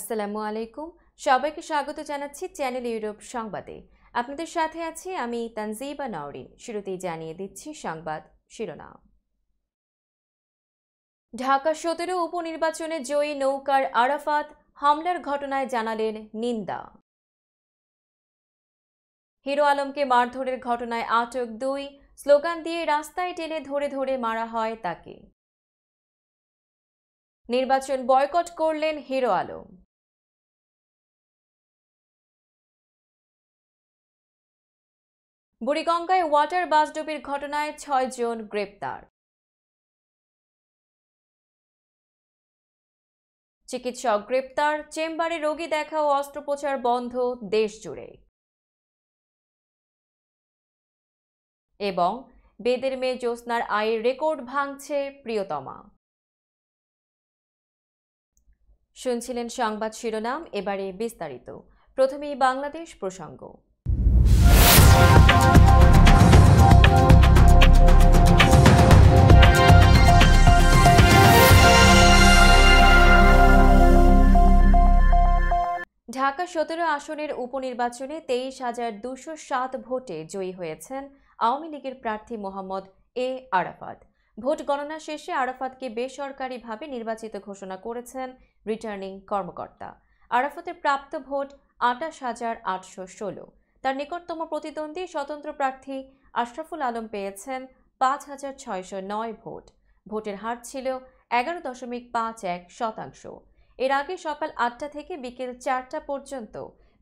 আসসালামু আলাইকুম সবাইকে স্বাগত জানাচ্ছি চ্যানেল ইউরোপ সংবাদে আপনাদের সাথে আছি আমি তানজিবা নাওরিন শুরুতেই জানিয়ে দিচ্ছি সংবাদ শিরোনাম ঢাকা সতেরো উপনির্বাচনে জয়ী নৌকার আরাফাত হামলার ঘটনায় জানালেন নিন্দা হিরো আলমকে মারধরের ঘটনায় আটক দুই স্লোগান দিয়ে রাস্তায় টেনে ধরে ধরে মারা হয় তাকে নির্বাচন বয়কট করলেন হিরো আলম বুড়িগঙ্গায় ওয়াটার বাস ডুবির ঘটনায় ছয় জন গ্রেপ্তার চিকিৎসক গ্রেপ্তার চেম্বারে রোগী দেখা ও অস্ত্রোপচার বন্ধ দেশ জুড়ে এবং বেদের মেয়ে জ্যোৎস্নার আয়ের রেকর্ড ভাঙছে প্রিয়তমা শুনছিলেন সংবাদ শিরোনাম এবারে বিস্তারিত প্রথমেই বাংলাদেশ প্রসঙ্গ ঢাকা সতেরো আসনের উপনির্বাচনে তেইশ হাজার দুশো সাত ভোটে জয়ী হয়েছেন আওয়ামী লীগের প্রার্থী মোহাম্মদ এ আরাফাত ভোট গণনা শেষে আরাফাতকে বেসরকারিভাবে নির্বাচিত ঘোষণা করেছেন রিটার্নিং কর্মকর্তা আরাফাতের প্রাপ্ত ভোট আটাশ হাজার আটশো ষোলো তার নিকটতম প্রতিদ্বন্দ্বী স্বতন্ত্র প্রার্থী আশরাফুল আলম পেয়েছেন পাঁচ হাজার ছয়শো নয় ভোট ভোটের হার ছিল এগারো দশমিক পাঁচ এক শতাংশ এর আগে সকাল আটটা থেকে বিকেল চারটা পর্যন্ত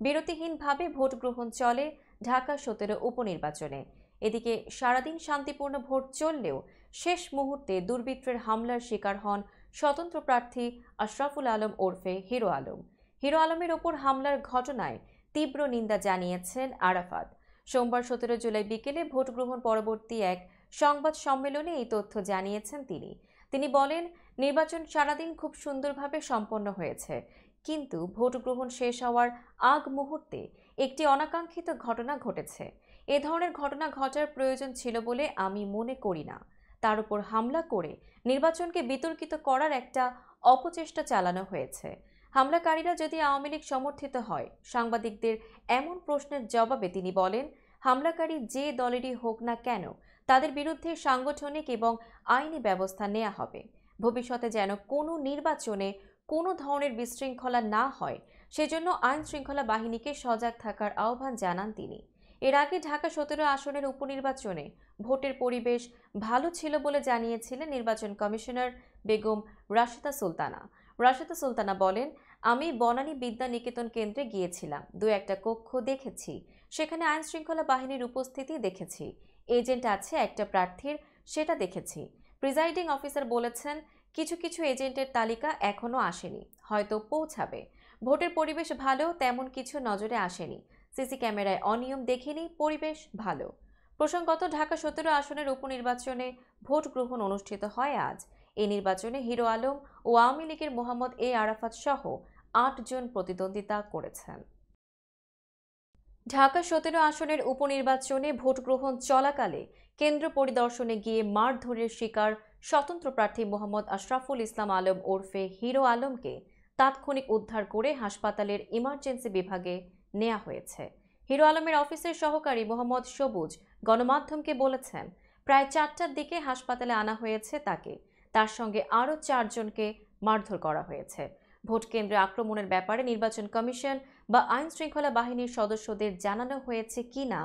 বিরতিহীনভাবে ভোট গ্রহণ চলে ঢাকা সতেরো উপনির্বাচনে এদিকে সারাদিন শান্তিপূর্ণ ভোট চললেও শেষ মুহূর্তে দুর্বৃত্তের হামলার শিকার হন স্বতন্ত্র প্রার্থী আশরাফুল আলম ওরফে হিরো আলম হিরো আলমের ওপর হামলার ঘটনায় তীব্র নিন্দা জানিয়েছেন আরাফাত সোমবার সতেরো জুলাই বিকেলে ভোট গ্রহণ পরবর্তী এক সংবাদ সম্মেলনে এই তথ্য জানিয়েছেন তিনি তিনি বলেন নির্বাচন সারাদিন খুব সুন্দরভাবে সম্পন্ন হয়েছে কিন্তু ভোট গ্রহণ শেষ হওয়ার আগ মুহূর্তে একটি অনাকাঙ্ক্ষিত ঘটনা ঘটেছে এ ধরনের ঘটনা ঘটার প্রয়োজন ছিল বলে আমি মনে করি না তার উপর হামলা করে নির্বাচনকে বিতর্কিত করার একটা অপচেষ্টা চালানো হয়েছে হামলাকারীরা যদি আওয়ামী লীগ সমর্থিত হয় সাংবাদিকদের এমন প্রশ্নের জবাবে তিনি বলেন হামলাকারী যে দলেরই হোক না কেন তাদের বিরুদ্ধে সাংগঠনিক এবং আইনি ব্যবস্থা নেওয়া হবে ভবিষ্যতে যেন কোনো নির্বাচনে কোনো ধরনের বিশৃঙ্খলা না হয় সেজন্য আইন শৃঙ্খলা বাহিনীকে সজাগ থাকার আহ্বান জানান তিনি এর আগে ঢাকা সতেরো আসনের উপনির্বাচনে ভোটের পরিবেশ ভালো ছিল বলে জানিয়েছিলেন নির্বাচন কমিশনার বেগম রাশিদা সুলতানা রাশেদা সুলতানা বলেন আমি বনানী বিদ্যা নিকেতন কেন্দ্রে গিয়েছিলাম দু একটা কক্ষ দেখেছি সেখানে আইন শৃঙ্খলা বাহিনীর উপস্থিতি দেখেছি এজেন্ট আছে একটা প্রার্থীর সেটা দেখেছি প্রিজাইডিং অফিসার বলেছেন কিছু কিছু এজেন্টের তালিকা এখনও আসেনি হয়তো পৌঁছাবে ভোটের পরিবেশ ভালো তেমন কিছু নজরে আসেনি সিসি ক্যামেরায় অনিয়ম দেখিনি পরিবেশ ভালো প্রসঙ্গত ঢাকা সতেরো আসনের উপনির্বাচনে ভোট গ্রহণ অনুষ্ঠিত হয় আজ এই নির্বাচনে হিরো আলম ও আওয়ামী লীগের মোহাম্মদ এ আরাফাত সহ আটজন প্রতিদ্বন্দ্বিতা করেছেন ঢাকা সতেরো আসনের উপনির্বাচনে ভোট গ্রহণ চলাকালে কেন্দ্র পরিদর্শনে গিয়ে মারধরের শিকার স্বতন্ত্র প্রার্থী মোহাম্মদ আশরাফুল ইসলাম আলম ওরফে হিরো আলমকে তাৎক্ষণিক উদ্ধার করে হাসপাতালের ইমার্জেন্সি বিভাগে নেওয়া হয়েছে হিরো আলমের অফিসের সহকারী মোহাম্মদ সবুজ গণমাধ্যমকে বলেছেন প্রায় চারটার দিকে হাসপাতালে আনা হয়েছে তাকে তার সঙ্গে আরও চারজনকে মারধর করা হয়েছে ভোট কেন্দ্রে আক্রমণের ব্যাপারে নির্বাচন কমিশন বা আইন শৃঙ্খলা বাহিনীর সদস্যদের জানানো হয়েছে কি না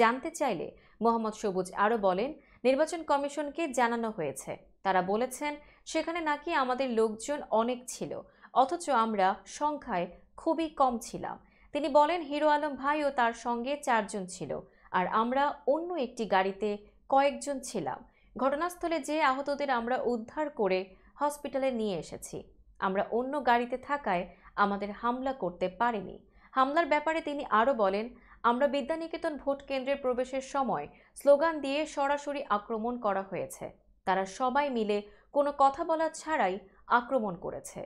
জানতে চাইলে মোহাম্মদ সবুজ আরও বলেন নির্বাচন কমিশনকে জানানো হয়েছে তারা বলেছেন সেখানে নাকি আমাদের লোকজন অনেক ছিল অথচ আমরা সংখ্যায় খুবই কম ছিলাম তিনি বলেন হিরো আলম ভাই ও তার সঙ্গে চারজন ছিল আর আমরা অন্য একটি গাড়িতে কয়েকজন ছিলাম ঘটনাস্থলে যে আহতদের আমরা উদ্ধার করে হসপিটালে নিয়ে এসেছি আমরা অন্য গাড়িতে থাকায় আমাদের হামলা করতে পারেনি হামলার ব্যাপারে তিনি আরও বলেন আমরা বিদ্যানিকেতন ভোট কেন্দ্রে প্রবেশের সময় স্লোগান দিয়ে সরাসরি আক্রমণ করা হয়েছে তারা সবাই মিলে কোনো কথা বলা ছাড়াই আক্রমণ করেছে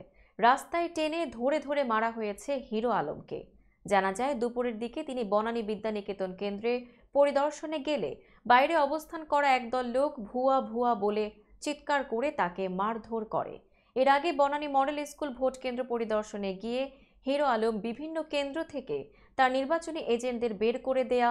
রাস্তায় টেনে ধরে ধরে মারা হয়েছে হিরো আলমকে জানা যায় দুপুরের দিকে তিনি বনানী বিদ্যানিকেতন কেন্দ্রে পরিদর্শনে গেলে বাইরে অবস্থান করা একদল লোক ভুয়া ভুয়া বলে চিৎকার করে তাকে মারধর করে এর আগে বনানী মডেল স্কুল ভোট কেন্দ্র পরিদর্শনে গিয়ে হিরো আলম বিভিন্ন কেন্দ্র থেকে তার নির্বাচনী এজেন্টদের বের করে দেয়া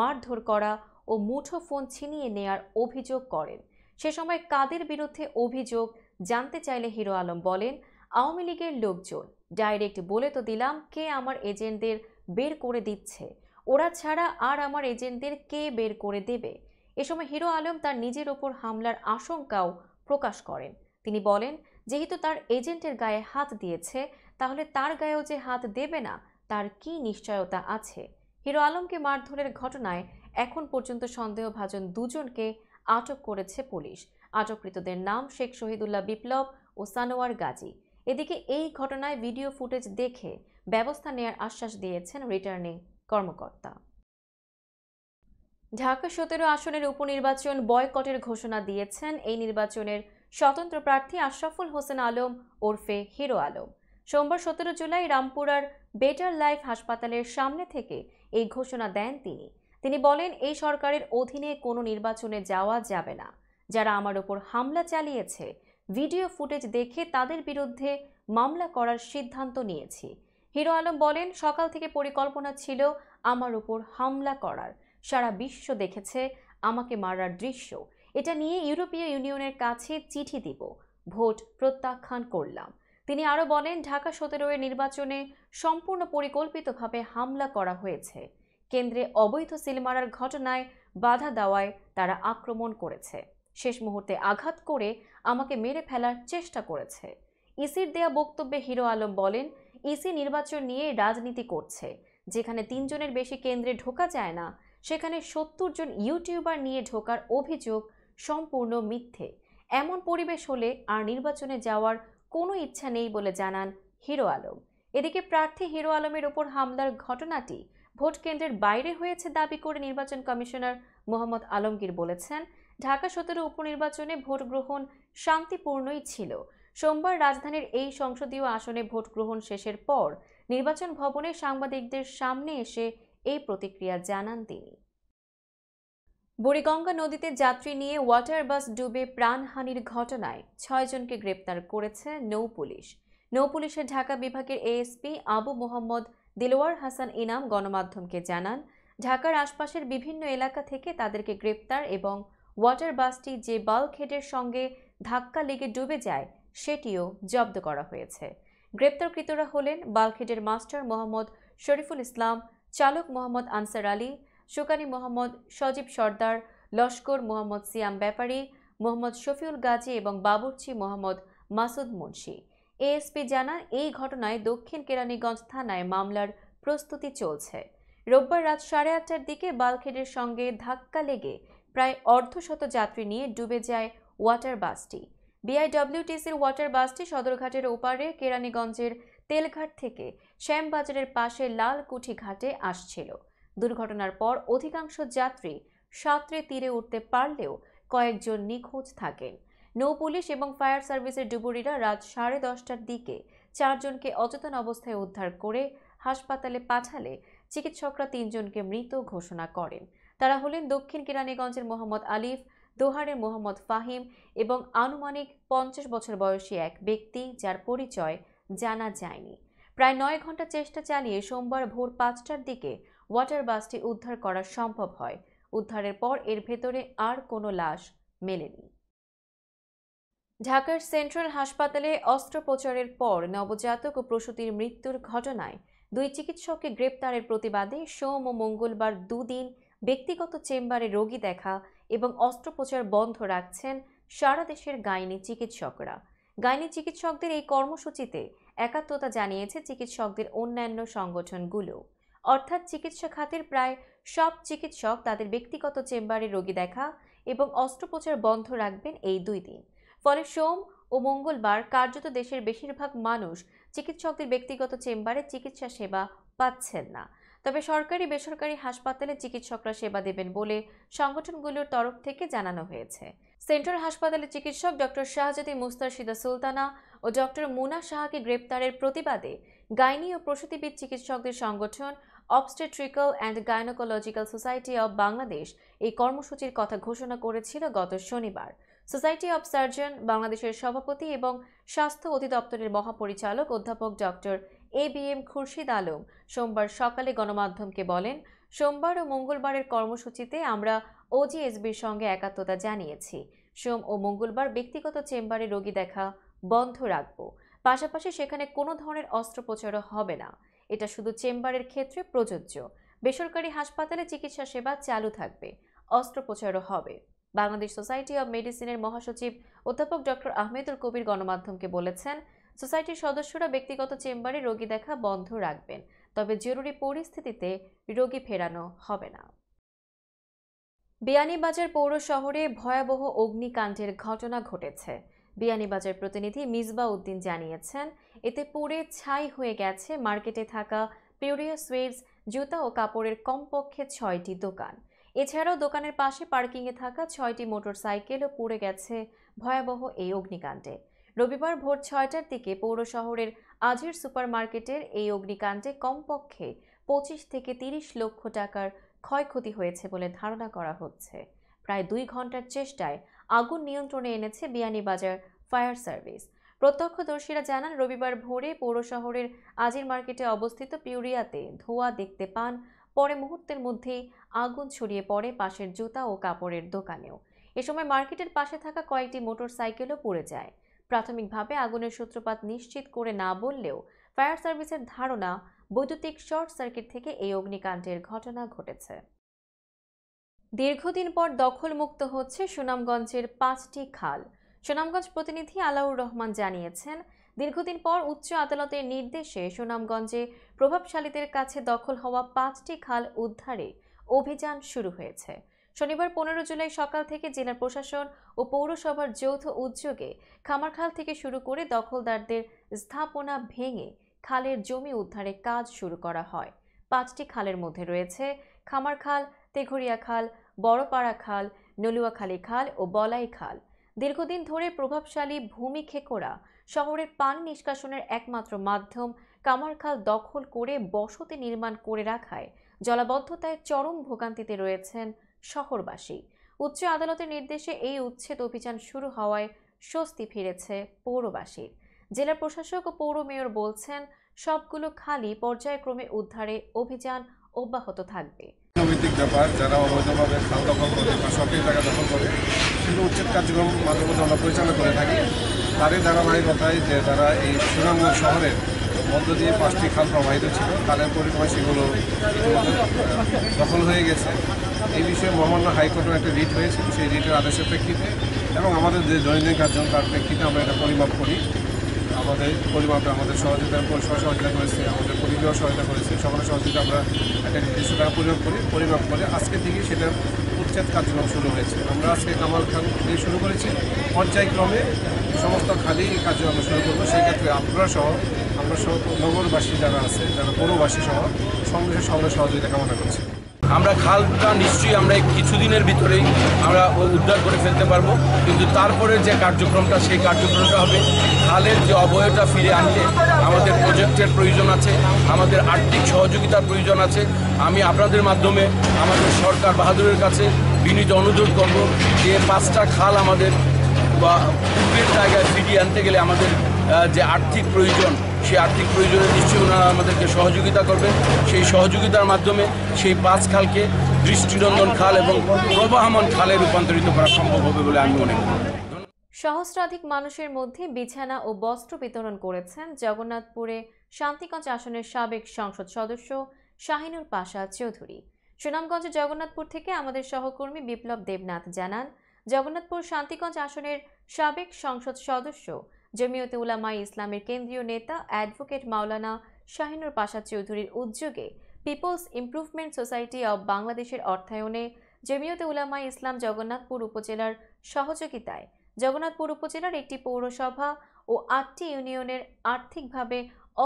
মারধর করা ও মুঠোফোন ছিনিয়ে নেয়ার অভিযোগ করেন সে সময় কাদের বিরুদ্ধে অভিযোগ জানতে চাইলে হিরো আলম বলেন আওয়ামী লীগের লোকজন ডাইরেক্ট বলে তো দিলাম কে আমার এজেন্টদের বের করে দিচ্ছে ওরা ছাড়া আর আমার এজেন্টদের কে বের করে দেবে এ সময় হিরো আলম তার নিজের ওপর হামলার আশঙ্কাও প্রকাশ করেন তিনি বলেন যেহেতু তার এজেন্টের গায়ে হাত দিয়েছে তাহলে তার গায়েও যে হাত দেবে না তার কি নিশ্চয়তা আছে হিরো আলমকে মারধরের ঘটনায় এখন পর্যন্ত সন্দেহভাজন দুজনকে আটক করেছে পুলিশ আটককৃতদের নাম শেখ শহীদুল্লাহ বিপ্লব ও সানোয়ার গাজী এদিকে এই ঘটনায় ভিডিও ফুটেজ দেখে ব্যবস্থা নেয়ার আশ্বাস দিয়েছেন রিটার্নিং কর্মকর্তা ঢাকা সতেরো আসনের উপনির্বাচন বয়কটের ঘোষণা দিয়েছেন এই নির্বাচনের স্বতন্ত্র প্রার্থী আশরাফুল হোসেন আলম ওরফে হিরো আলম সোমবার সতেরো জুলাই রামপুরার বেটার লাইফ হাসপাতালের সামনে থেকে এই ঘোষণা দেন তিনি তিনি বলেন এই সরকারের অধীনে কোনো নির্বাচনে যাওয়া যাবে না যারা আমার ওপর হামলা চালিয়েছে ভিডিও ফুটেজ দেখে তাদের বিরুদ্ধে মামলা করার সিদ্ধান্ত নিয়েছি হিরো আলম বলেন সকাল থেকে পরিকল্পনা ছিল আমার উপর হামলা করার সারা বিশ্ব দেখেছে আমাকে মারার দৃশ্য এটা নিয়ে ইউরোপীয় ইউনিয়নের কাছে চিঠি দিব ভোট প্রত্যাখ্যান করলাম তিনি আরও বলেন ঢাকা সতেরোয়ের নির্বাচনে সম্পূর্ণ পরিকল্পিতভাবে হামলা করা হয়েছে কেন্দ্রে অবৈধ সিলমারার ঘটনায় বাধা দেওয়ায় তারা আক্রমণ করেছে শেষ মুহূর্তে আঘাত করে আমাকে মেরে ফেলার চেষ্টা করেছে ইসির দেয়া বক্তব্যে হিরো আলম বলেন ইসি নির্বাচন নিয়ে রাজনীতি করছে যেখানে তিনজনের বেশি কেন্দ্রে ঢোকা যায় না সেখানে সত্তর জন ইউটিউবার নিয়ে ঢোকার অভিযোগ সম্পূর্ণ মিথ্যে এমন পরিবেশ হলে আর নির্বাচনে যাওয়ার কোনো ইচ্ছা নেই বলে জানান হিরো আলম এদিকে প্রার্থী হিরো আলমের ওপর হামলার ঘটনাটি ভোট কেন্দ্রের বাইরে হয়েছে দাবি করে নির্বাচন কমিশনার মোহাম্মদ আলমগীর বলেছেন ঢাকা সতেরো উপনির্বাচনে ভোট গ্রহণ শান্তিপূর্ণই ছিল সোমবার রাজধানীর এই সংসদীয় আসনে ভোট গ্রহণ শেষের পর নির্বাচন ভবনে সাংবাদিকদের সামনে এসে এই প্রতিক্রিয়া জানান তিনি বুড়িগঙ্গা নদীতে যাত্রী নিয়ে ওয়াটার বাস ডুবে প্রাণহানির ঘটনায় ছয়জনকে গ্রেপ্তার করেছে নৌ পুলিশ নৌ পুলিশের ঢাকা বিভাগের এএসপি আবু মোহাম্মদ দিলোয়ার হাসান ইনাম গণমাধ্যমকে জানান ঢাকার আশপাশের বিভিন্ন এলাকা থেকে তাদেরকে গ্রেপ্তার এবং ওয়াটার বাসটি যে বাল্কহেডের সঙ্গে ধাক্কা লেগে ডুবে যায় সেটিও জব্দ করা হয়েছে গ্রেপ্তারকৃতরা হলেন বালখেডের মাস্টার মোহাম্মদ শরীফুল ইসলাম চালক মোহাম্মদ আনসার আলী সুকানি মোহাম্মদ সজীব সর্দার লস্কর মোহাম্মদ সিয়াম ব্যাপারী মোহাম্মদ শফিউল গাজী এবং বাবুর্চি মোহাম্মদ মাসুদ মুন্সি এএসপি জানান এই ঘটনায় দক্ষিণ কেরানীগঞ্জ থানায় মামলার প্রস্তুতি চলছে রোববার রাত সাড়ে আটটার দিকে বালখেডের সঙ্গে ধাক্কা লেগে প্রায় অর্ধশত যাত্রী নিয়ে ডুবে যায় ওয়াটার বাসটি বিআইডব্লিউটিসির ওয়াটার বাসটি সদরঘাটের ওপারে কেরানীগঞ্জের তেলঘাট থেকে শ্যামবাজারের পাশে লালকুঠি ঘাটে আসছিল দুর্ঘটনার পর অধিকাংশ যাত্রী সাঁতরে তীরে উঠতে পারলেও কয়েকজন নিখোঁজ থাকেন নৌপুলিশ এবং ফায়ার সার্ভিসের ডুবুরিরা রাত সাড়ে দশটার দিকে চারজনকে অচেতন অবস্থায় উদ্ধার করে হাসপাতালে পাঠালে চিকিৎসকরা তিনজনকে মৃত ঘোষণা করেন তারা হলেন দক্ষিণ কেরানীগঞ্জের মোহাম্মদ আলিফ দোহারের মোহাম্মদ ফাহিম এবং আনুমানিক পঞ্চাশ বছর বয়সী এক ব্যক্তি যার পরিচয় জানা যায়নি প্রায় নয় ঘন্টা চেষ্টা চালিয়ে সোমবার ভোর পাঁচটার দিকে ওয়াটার বাসটি উদ্ধার করা সম্ভব হয় উদ্ধারের পর এর ভেতরে আর কোনো লাশ মেলেনি ঢাকার সেন্ট্রাল হাসপাতালে অস্ত্রোপচারের পর নবজাতক ও প্রসূতির মৃত্যুর ঘটনায় দুই চিকিৎসককে গ্রেপ্তারের প্রতিবাদে সোম ও মঙ্গলবার দুদিন ব্যক্তিগত চেম্বারে রোগী দেখা এবং অস্ত্রোপচার বন্ধ রাখছেন সারা দেশের গাইনি চিকিৎসকরা গাইনি চিকিৎসকদের এই কর্মসূচিতে একাত্মতা জানিয়েছে চিকিৎসকদের অন্যান্য সংগঠনগুলো অর্থাৎ চিকিৎসা খাতের প্রায় সব চিকিৎসক তাদের ব্যক্তিগত চেম্বারে রোগী দেখা এবং অস্ত্রোপচার বন্ধ রাখবেন এই দুই দিন ফলে সোম ও মঙ্গলবার কার্যত দেশের বেশিরভাগ মানুষ চিকিৎসকদের ব্যক্তিগত চেম্বারে চিকিৎসা সেবা পাচ্ছেন না তবে সরকারি বেসরকারি হাসপাতালে চিকিৎসকরা সেবা দেবেন বলে সংগঠনগুলোর তরফ থেকে জানানো হয়েছে সেন্ট্রাল হাসপাতালে চিকিৎসক ডক্টর শাহজাদি মুস্তারশিদা সুলতানা ও ডক্টর মুনা শাহাকে গ্রেপ্তারের প্রতিবাদে গাইনি ও প্রসূতিবিদ চিকিৎসকদের সংগঠন obstetrical and gynaecological society of Bangladesh এই কর্মসূচির কথা ঘোষণা করেছিল গত শনিবার সোসাইটি অব সার্জন বাংলাদেশের সভাপতি এবং স্বাস্থ্য অধিদপ্তরের মহাপরিচালক অধ্যাপক doctor A B M Khurshid Alam সোমবার সকালে গণমাধ্যমকে বলেন সোমবার ও মঙ্গলবারের কর্মসূচিতে আমরা ওজিএসবির সঙ্গে একাত্মতা জানিয়েছি সোম ও মঙ্গলবার ব্যক্তিগত চেম্বারে রোগী দেখা বন্ধ রাখব পাশাপাশি সেখানে কোনো ধরনের অস্ত্রোপচারও হবে না এটা শুধু চেম্বারের ক্ষেত্রে প্রযোজ্য বেসরকারি হাসপাতালে চিকিৎসা সেবা চালু থাকবে অস্ত্রোপচারও হবে বাংলাদেশ সোসাইটি অব মেডিসিনের মহাসচিব অধ্যাপক ডক্টর আহমেদুল কবির গণমাধ্যমকে বলেছেন সোসাইটির সদস্যরা ব্যক্তিগত চেম্বারে রোগী দেখা বন্ধ রাখবেন তবে জরুরি পরিস্থিতিতে রোগী ফেরানো হবে না বিয়ানীবাজার পৌর শহরে ভয়াবহ অগ্নিকাণ্ডের ঘটনা ঘটেছে বিয়ানীবাজার প্রতিনিধি মিজবা উদ্দিন জানিয়েছেন এতে পুড়ে ছাই হয়ে গেছে মার্কেটে থাকা পিউরিয়া সুইটস জুতা ও কাপড়ের কমপক্ষে ছয়টি দোকান এছাড়াও দোকানের পাশে পার্কিংয়ে থাকা ছয়টি মোটরসাইকেলও পুড়ে গেছে ভয়াবহ এই অগ্নিকাণ্ডে রবিবার ভোর ছয়টার দিকে পৌর শহরের আজির সুপারমার্কেটের এই অগ্নিকাণ্ডে কমপক্ষে পঁচিশ থেকে তিরিশ লক্ষ টাকার ক্ষয়ক্ষতি হয়েছে বলে ধারণা করা হচ্ছে প্রায় দুই ঘন্টার চেষ্টায় আগুন নিয়ন্ত্রণে এনেছে বিয়ানীবাজার ফায়ার সার্ভিস প্রত্যক্ষদর্শীরা জানান রবিবার ভোরে পৌর শহরের আজির মার্কেটে অবস্থিত পিউরিয়াতে ধোঁয়া দেখতে পান পরে মুহূর্তের মধ্যেই আগুন ছড়িয়ে পড়ে পাশের জুতা ও কাপড়ের দোকানেও এ সময় মার্কেটের পাশে থাকা কয়েকটি মোটরসাইকেলও পড়ে যায় প্রাথমিকভাবে আগুনের সূত্রপাত নিশ্চিত করে না বললেও ফায়ার সার্ভিসের ধারণা বৈদ্যুতিক শর্ট সার্কিট থেকে এই অগ্নিকাণ্ডের ঘটনা ঘটেছে দীর্ঘদিন পর দখলমুক্ত হচ্ছে সুনামগঞ্জের পাঁচটি খাল সুনামগঞ্জ প্রতিনিধি আলাউর রহমান জানিয়েছেন দীর্ঘদিন পর উচ্চ আদালতের নির্দেশে সুনামগঞ্জে প্রভাবশালীদের কাছে দখল হওয়া পাঁচটি খাল উদ্ধারে অভিযান শুরু হয়েছে শনিবার পনেরো জুলাই সকাল থেকে জেলা প্রশাসন ও পৌরসভার যৌথ উদ্যোগে খামারখাল থেকে শুরু করে দখলদারদের স্থাপনা ভেঙে খালের জমি উদ্ধারে কাজ শুরু করা হয় পাঁচটি খালের মধ্যে রয়েছে খামারখাল তেঘরিয়া খাল বড়পাড়া খাল নলুয়াখালী খাল ও বলাই খাল দীর্ঘদিন ধরে প্রভাবশালী ভূমি খেকোরা শহরের পানি নিষ্কাশনের একমাত্র মাধ্যম কামারখাল দখল করে বসতি নির্মাণ করে রাখায় জলাবদ্ধতায় চরম ভোগান্তিতে রয়েছেন শহরবাসী উচ্চ আদালতের নির্দেশে এই উচ্ছেদ অভিযান শুরু হওয়ায় স্বস্তি ফিরেছে পৌরবাসীর জেলা প্রশাসক ও পৌর মেয়র বলছেন সবগুলো খালি পর্যায়ক্রমে উদ্ধারে অভিযান অব্যাহত থাকবে ব্যাপার যারা অবৈধভাবে দখল করে বা সরকারি জায়গা দখল করে সেগুলো কার্যক্রম আমরা পরিচালনা করে থাকি তারই ধারাবাহিকতায় যে তারা এই শহরের মধ্য দিয়ে পাঁচটি খাল প্রবাহিত ছিল খালের পরিমাণ সেগুলো দখল হয়ে গেছে এই বিষয়ে মহামান্য হাইকোর্টের একটা রিট হয়েছিল সেই রিটের আদেশের প্রেক্ষিতে এবং আমাদের যে দৈনন্দিন কার্যক্রম তার প্রেক্ষিতে আমরা এটা পরিমাপ করি আমাদের পরিমাপে আমাদের সহযোগিতা পরিষেবা সহযোগিতা করেছে আমাদের পরিবেশ সহায়তা করেছে সকলের সহযোগিতা আমরা একটা নির্দিষ্ট টাকা পরিমাপ করি পরিমাপ করে আজকে থেকে সেটা উচ্ছেদ কার্যক্রম শুরু হয়েছে আমরা আজকে কামাল খান দিয়ে শুরু করেছি পর্যায়ক্রমে সমস্ত খালি কার্যক্রম শুরু করবো সেক্ষেত্রে আপনারা সহ আমরা সহ নগরবাসী যারা আছে যারা পৌরবাসী সহ সঙ্গে সকলের সহযোগিতা কামনা করছি আমরা খালটা নিশ্চয়ই আমরা কিছুদিনের ভিতরেই আমরা উদ্ধার করে ফেলতে পারবো কিন্তু তারপরে যে কার্যক্রমটা সেই কার্যক্রমটা হবে খালের যে অবয়টা ফিরে আনতে আমাদের প্রজেক্টের প্রয়োজন আছে আমাদের আর্থিক সহযোগিতার প্রয়োজন আছে আমি আপনাদের মাধ্যমে আমাদের সরকার বাহাদুরের কাছে বিনীত অনুরোধ করব যে পাঁচটা খাল আমাদের বা পূর্বের জায়গায় ফিরিয়ে আনতে গেলে আমাদের যে আর্থিক প্রয়োজন সেই আর্থিক প্রয়োজনে নিশ্চয়ই ওনারা আমাদেরকে সহযোগিতা করবে সেই সহযোগিতার মাধ্যমে সেই পাঁচ খালকে দৃষ্টিনন্দন খাল এবং প্রবাহমান খালে রূপান্তরিত করা সম্ভব হবে বলে আমি মনে করি সহস্রাধিক মানুষের মধ্যে বিছানা ও বস্ত্র বিতরণ করেছেন জগন্নাথপুরে শান্তিগঞ্জ আসনের সাবেক সংসদ সদস্য শাহিনুর পাশা চৌধুরী সুনামগঞ্জ জগন্নাথপুর থেকে আমাদের সহকর্মী বিপ্লব দেবনাথ জানান জগন্নাথপুর শান্তিগঞ্জ আসনের সাবেক সংসদ সদস্য জমিয়তে উলামাই ইসলামের কেন্দ্রীয় নেতা অ্যাডভোকেট মাওলানা শাহিনুর পাশা চৌধুরীর উদ্যোগে পিপলস ইমপ্রুভমেন্ট সোসাইটি অব বাংলাদেশের অর্থায়নে জমিয়তে উলামাই ইসলাম জগন্নাথপুর উপজেলার সহযোগিতায় জগন্নাথপুর উপজেলার একটি পৌরসভা ও আটটি ইউনিয়নের আর্থিকভাবে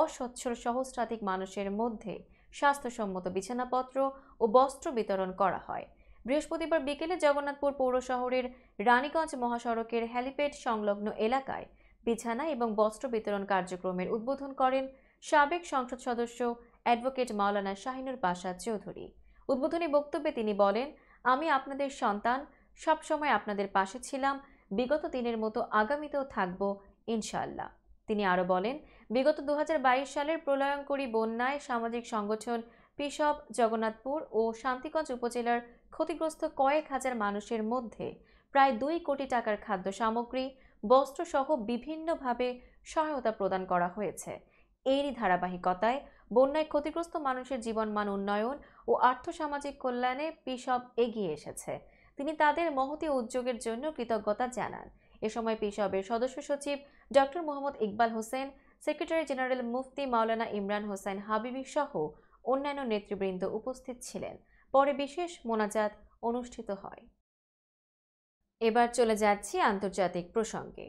অসচ্ছল সহস্রাধিক মানুষের মধ্যে স্বাস্থ্যসম্মত বিছানাপত্র ও বস্ত্র বিতরণ করা হয় বৃহস্পতিবার বিকেলে জগন্নাথপুর পৌর শহরের রানীগঞ্জ মহাসড়কের হ্যালিপ্যাড সংলগ্ন এলাকায় বিছানা এবং বস্ত্র বিতরণ কার্যক্রমের উদ্বোধন করেন সাবেক সংসদ সদস্য অ্যাডভোকেট মাওলানা শাহিনুর বাসা চৌধুরী উদ্বোধনী বক্তব্যে তিনি বলেন আমি আপনাদের সন্তান সবসময় আপনাদের পাশে ছিলাম বিগত দিনের মতো আগামীতেও থাকব ইনশাল্লাহ তিনি আরও বলেন বিগত দু সালের প্রলয়ঙ্করী বন্যায় সামাজিক সংগঠন পিসব জগন্নাথপুর ও শান্তিগঞ্জ উপজেলার ক্ষতিগ্রস্ত কয়েক হাজার মানুষের মধ্যে প্রায় দুই কোটি টাকার খাদ্য সামগ্রী বস্ত্রসহ বিভিন্নভাবে সহায়তা প্রদান করা হয়েছে এরই ধারাবাহিকতায় বন্যায় ক্ষতিগ্রস্ত মানুষের জীবনমান উন্নয়ন ও আর্থসামাজিক কল্যাণে পিসব এগিয়ে এসেছে তিনি তাদের মহতি উদ্যোগের জন্য কৃতজ্ঞতা জানান এ সময় পিসবের সদস্য সচিব doctor Mohammad Iqbal Hossain secretary general Mufti Maulana Imran Hossain Habibi সহ অন্যান্য নেতৃবৃন্দ উপস্থিত ছিলেন পরে বিশেষ মোনাজাত অনুষ্ঠিত হয় এবার চলে যাচ্ছি আন্তর্জাতিক প্রসঙ্গে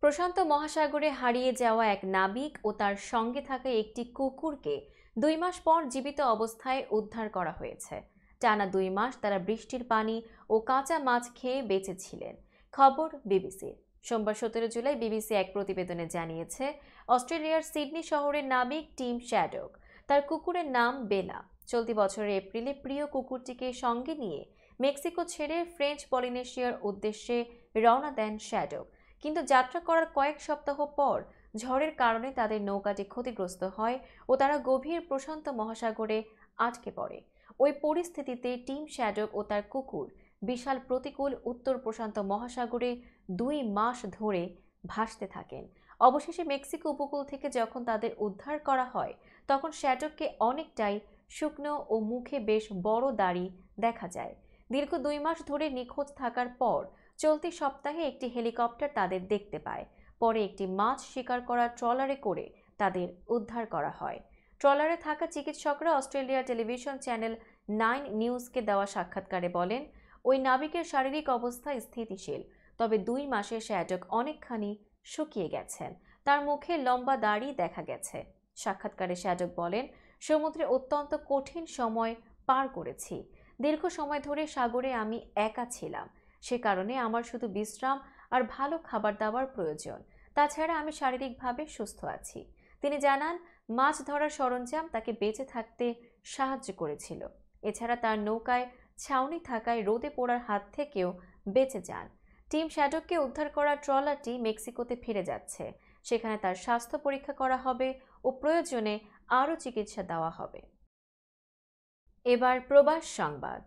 প্রশান্ত মহাসাগরে হারিয়ে যাওয়া এক নাবিক ও তার সঙ্গে থাকা একটি কুকুরকে দুই মাস পর জীবিত অবস্থায় উদ্ধার করা হয়েছে টানা দুই মাস তারা বৃষ্টির পানি ও কাঁচা মাছ খেয়ে বেঁচেছিলেন খবর বিবিসির সোমবার সতেরো জুলাই বিবিসি এক প্রতিবেদনে জানিয়েছে অস্ট্রেলিয়ার সিডনি শহরের নাবিক টিম শ্যাডক তার কুকুরের নাম বেলা চলতি বছরের এপ্রিলে প্রিয় কুকুরটিকে সঙ্গে নিয়ে মেক্সিকো ছেড়ে ফ্রেঞ্চ পলিনেশিয়ার উদ্দেশ্যে রওনা দেন শ্যাডক কিন্তু যাত্রা করার কয়েক সপ্তাহ পর ঝড়ের কারণে তাদের নৌকাটি ক্ষতিগ্রস্ত হয় ও তারা গভীর প্রশান্ত মহাসাগরে আটকে পড়ে ওই পরিস্থিতিতে টিম শ্যাডক ও তার কুকুর বিশাল প্রতিকূল উত্তর প্রশান্ত মহাসাগরে দুই মাস ধরে ভাসতে থাকেন অবশেষে মেক্সিকো উপকূল থেকে যখন তাদের উদ্ধার করা হয় তখন শ্যাটককে অনেকটাই শুকনো ও মুখে বেশ বড় দাড়ি দেখা যায় দীর্ঘ দুই মাস ধরে নিখোঁজ থাকার পর চলতি সপ্তাহে একটি হেলিকপ্টার তাদের দেখতে পায় পরে একটি মাছ শিকার করা ট্রলারে করে তাদের উদ্ধার করা হয় ট্রলারে থাকা চিকিৎসকরা অস্ট্রেলিয়া টেলিভিশন চ্যানেল নাইন নিউজকে দেওয়া সাক্ষাৎকারে বলেন ওই নাবিকের শারীরিক অবস্থা স্থিতিশীল তবে দুই মাসে শ্যাডক অনেকখানি শুকিয়ে গেছেন তার মুখে লম্বা দাড়ি দেখা গেছে সাক্ষাৎকারে শ্যাডক বলেন সমুদ্রে অত্যন্ত কঠিন সময় পার করেছি দীর্ঘ সময় ধরে সাগরে আমি একা ছিলাম সে কারণে আমার শুধু বিশ্রাম আর ভালো খাবার দাবার প্রয়োজন তাছাড়া আমি শারীরিকভাবে সুস্থ আছি তিনি জানান মাছ ধরার সরঞ্জাম তাকে বেঁচে থাকতে সাহায্য করেছিল এছাড়া তার নৌকায় ছাউনি থাকায় রোদে পোড়ার হাত থেকেও বেঁচে যান টিম শ্যাডককে উদ্ধার করা ট্রলারটি মেক্সিকোতে ফিরে যাচ্ছে সেখানে তার স্বাস্থ্য পরীক্ষা করা হবে ও প্রয়োজনে আরও চিকিৎসা দেওয়া হবে এবার প্রবাস সংবাদ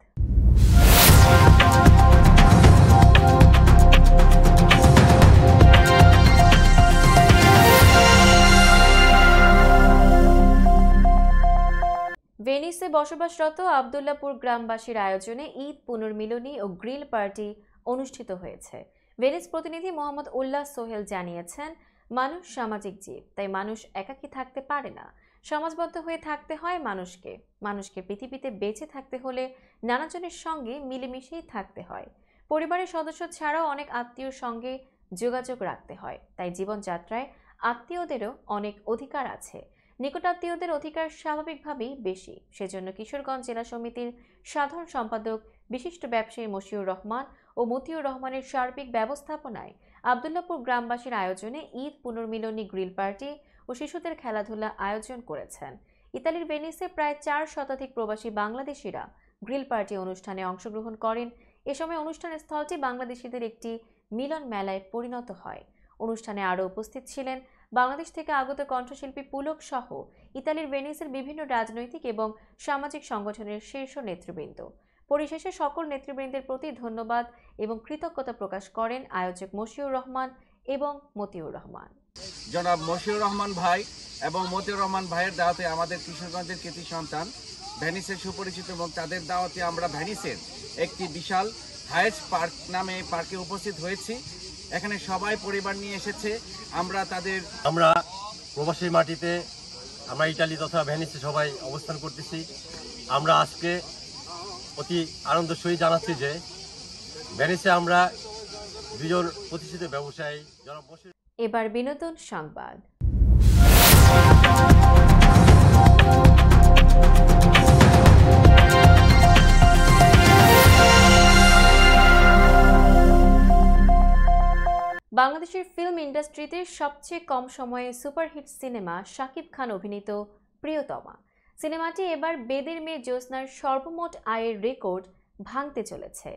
ভেনিসে বসবাসরত আবদুল্লাপুর গ্রামবাসীর আয়োজনে ঈদ পুনর্মিলনী ও গ্রিল পার্টি অনুষ্ঠিত হয়েছে ভেনিস প্রতিনিধি মোহাম্মদ উল্লাহ সোহেল জানিয়েছেন মানুষ সামাজিক জীব তাই মানুষ একাকী থাকতে পারে না সমাজবদ্ধ হয়ে থাকতে হয় মানুষকে মানুষকে পৃথিবীতে বেঁচে থাকতে হলে নানাজনের সঙ্গে মিলেমিশেই থাকতে হয় পরিবারের সদস্য ছাড়াও অনেক আত্মীয়র সঙ্গে যোগাযোগ রাখতে হয় তাই জীবনযাত্রায় আত্মীয়দেরও অনেক অধিকার আছে নিকটাত্মীয়দের অধিকার স্বাভাবিকভাবেই বেশি সেজন্য কিশোরগঞ্জ জেলা সমিতির সাধারণ সম্পাদক বিশিষ্ট ব্যবসায়ী মশিউর রহমান ও মতিউর রহমানের সার্বিক ব্যবস্থাপনায় আবদুল্লাপুর গ্রামবাসীর আয়োজনে ঈদ পুনর্মিলনী গ্রিল পার্টি ও শিশুদের খেলাধুলা আয়োজন করেছেন ইতালির বেনিসে প্রায় চার শতাধিক প্রবাসী বাংলাদেশিরা গ্রিল পার্টি অনুষ্ঠানে অংশগ্রহণ করেন এ সময় অনুষ্ঠানের স্থলটি বাংলাদেশিদের একটি মিলন মেলায় পরিণত হয় অনুষ্ঠানে আরও উপস্থিত ছিলেন বাংলাদেশ থেকে আগত কণ্ঠশিল্পী পুলক সহ ইতালির ভেনিসের বিভিন্ন রাজনৈতিক এবং সামাজিক সংগঠনের শীর্ষ নেতৃবৃন্দ পরিশেষে সকল নেতৃবৃন্দের প্রতি ধন্যবাদ এবং কৃতজ্ঞতা প্রকাশ করেন আয়োজক মশিউর রহমান এবং মতিউর রহমান জনাব মশিউর রহমান ভাই এবং মতিউর রহমান ভাইয়ের দাওয়াতে আমাদের কিশোরগঞ্জের কৃতি সন্তান ভ্যানিসের সুপরিচিত এবং তাদের দাওয়াতে আমরা ভ্যানিসের একটি বিশাল হায়েস্ট পার্ক নামে পার্কে উপস্থিত হয়েছি এখানে সবাই পরিবার নিয়ে এসেছে আমরা তাদের আমরা প্রবাসীর মাটিতে আমরা ইটালি তথা ভ্যানিসে সবাই অবস্থান করতেছি আমরা আজকে অতি আনন্দ সহিত জানাচ্ছি যে ভ্যানিসে আমরা দুজন প্রতিষ্ঠিত ব্যবসায়ী যারা বসে এবার বিনোদন সংবাদ বাংলাদেশের ফিল্ম ইন্ডাস্ট্রিতে সবচেয়ে কম সময়ে সুপারহিট সিনেমা শাকিব খান অভিনীত প্রিয়তমা সিনেমাটি এবার বেদের মেয়ে জ্যোৎস্নার সর্বমোট আয়ের রেকর্ড ভাঙতে চলেছে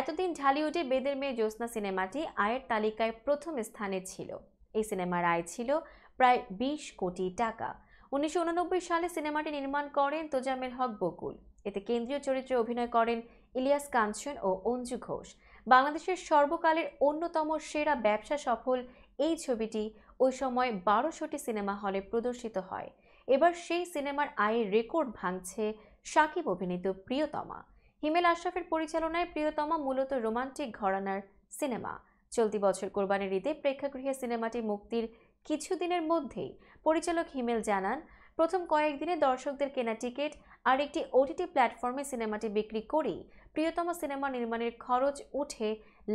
এতদিন ঢালিউডে বেদের মেয়ে জ্যোৎস্না সিনেমাটি আয়ের তালিকায় প্রথম স্থানে ছিল এই সিনেমার আয় ছিল প্রায় ২০ কোটি টাকা উনিশশো সালে সিনেমাটি নির্মাণ করেন তোজামেল হক বকুল এতে কেন্দ্রীয় চরিত্রে অভিনয় করেন ইলিয়াস কাঞ্চন ও অঞ্জু ঘোষ বাংলাদেশের সর্বকালের অন্যতম সেরা ব্যবসা সফল এই ছবিটি ওই সময় বারোশোটি সিনেমা হলে প্রদর্শিত হয় এবার সেই সিনেমার আয়ের রেকর্ড ভাঙছে সাকিব অভিনীত প্রিয়তমা হিমেল আশরাফের পরিচালনায় প্রিয়তমা মূলত রোমান্টিক ঘরানার সিনেমা চলতি বছর কোরবানের ঈদে প্রেক্ষাগৃহে সিনেমাটি মুক্তির কিছুদিনের মধ্যেই পরিচালক হিমেল জানান প্রথম কয়েকদিনে দর্শকদের কেনা টিকিট আর একটি ওটিটি প্ল্যাটফর্মে সিনেমাটি বিক্রি করেই প্রিয়তম সিনেমা নির্মাণের খরচ উঠে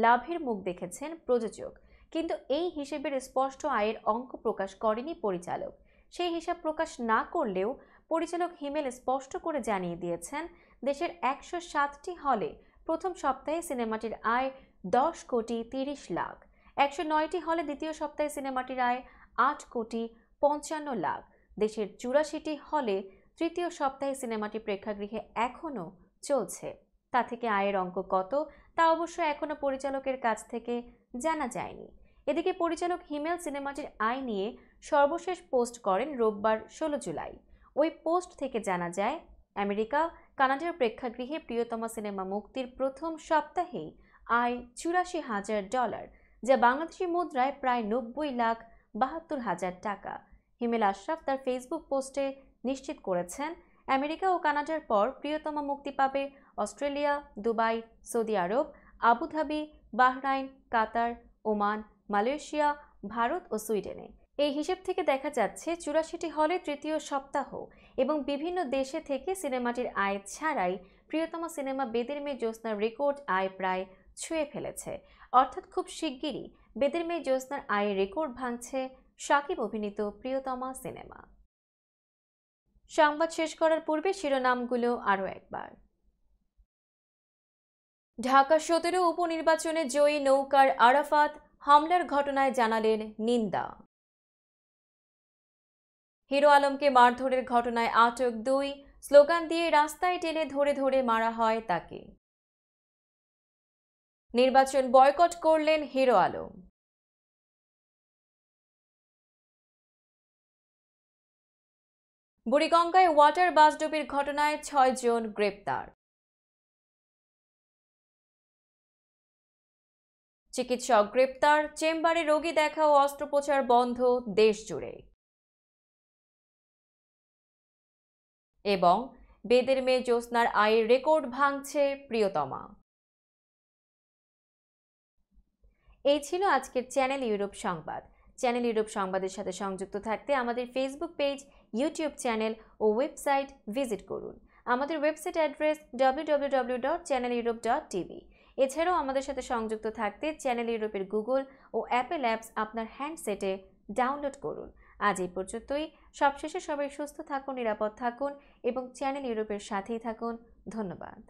লাভের মুখ দেখেছেন প্রযোজক কিন্তু এই হিসেবের স্পষ্ট আয়ের অঙ্ক প্রকাশ করেনি পরিচালক সেই হিসাব প্রকাশ না করলেও পরিচালক হিমেল স্পষ্ট করে জানিয়ে দিয়েছেন দেশের একশো সাতটি হলে প্রথম সপ্তাহে সিনেমাটির আয় দশ কোটি তিরিশ লাখ একশো নয়টি হলে দ্বিতীয় সপ্তাহে সিনেমাটির আয় আট কোটি পঞ্চান্ন লাখ দেশের চুরাশিটি হলে তৃতীয় সপ্তাহে সিনেমাটি প্রেক্ষাগৃহে এখনও চলছে তা থেকে আয়ের অঙ্ক কত তা অবশ্য এখনও পরিচালকের কাছ থেকে জানা যায়নি এদিকে পরিচালক হিমেল সিনেমাটির আয় নিয়ে সর্বশেষ পোস্ট করেন রোববার ষোলো জুলাই ওই পোস্ট থেকে জানা যায় আমেরিকা কানাডার প্রেক্ষাগৃহে প্রিয়তমা সিনেমা মুক্তির প্রথম সপ্তাহেই আয় চুরাশি হাজার ডলার যা বাংলাদেশি মুদ্রায় প্রায় নব্বই লাখ বাহাত্তর হাজার টাকা হিমেল আশরাফ তার ফেসবুক পোস্টে নিশ্চিত করেছেন আমেরিকা ও কানাডার পর প্রিয়তমা মুক্তি পাবে Australia Dubai Saudi Arab Abu Dhabi Bahrain Qatar Oman Malaysia Bharat ও সুইডেনে এই হিসেব থেকে দেখা যাচ্ছে চুরাশিটি হলে তৃতীয় সপ্তাহ এবং বিভিন্ন দেশে থেকে সিনেমাটির আয় ছাড়াই প্রিয়তম সিনেমা বেদের মেয়ে জ্যোৎস্নার রেকর্ড আয় প্রায় ছুঁয়ে ফেলেছে অর্থাৎ খুব শিগগিরই বেদের মেয়ে জ্যোৎস্নার আয়ের রেকর্ড ভাঙছে সাকিব অভিনীত প্রিয়তমা সিনেমা সংবাদ শেষ করার পূর্বে শিরোনামগুলো আরও একবার ঢাকা সতেরো উপনির্বাচনে জয়ী নৌকার আরাফাত হামলার ঘটনায় জানালেন নিন্দা হিরো আলমকে মারধরের ঘটনায় আটক দুই স্লোগান দিয়ে রাস্তায় টেনে ধরে ধরে মারা হয় তাকে নির্বাচন বয়কট করলেন হিরো আলম বুড়িগঙ্গায় ওয়াটার বাস ঘটনায় ছয় জন গ্রেপ্তার চিকিৎসক গ্রেপ্তার চেম্বারে রোগী দেখা ও অস্ত্রোপচার বন্ধ দেশ জুড়ে এবং বেদের মেয়ে জ্যোৎস্নার আয়ের রেকর্ড ভাঙছে প্রিয়তমা এই ছিল আজকের চ্যানেল ইউরোপ সংবাদ চ্যানেল ইউরোপ সংবাদের সাথে সংযুক্ত থাকতে আমাদের ফেসবুক পেজ ইউটিউব চ্যানেল ও ওয়েবসাইট ভিজিট করুন আমাদের website address W W W dot channel Europe dot TV এছাড়াও আমাদের সাথে সংযুক্ত থাকতে চ্যানেল ইউরোপের গুগল ও অ্যাপেল অ্যাপস আপনার হ্যান্ডসেটে ডাউনলোড করুন আজ এই পর্যন্তই সবশেষে সবাই সুস্থ থাকুন নিরাপদ থাকুন এবং চ্যানেল ইউরোপের সাথেই থাকুন ধন্যবাদ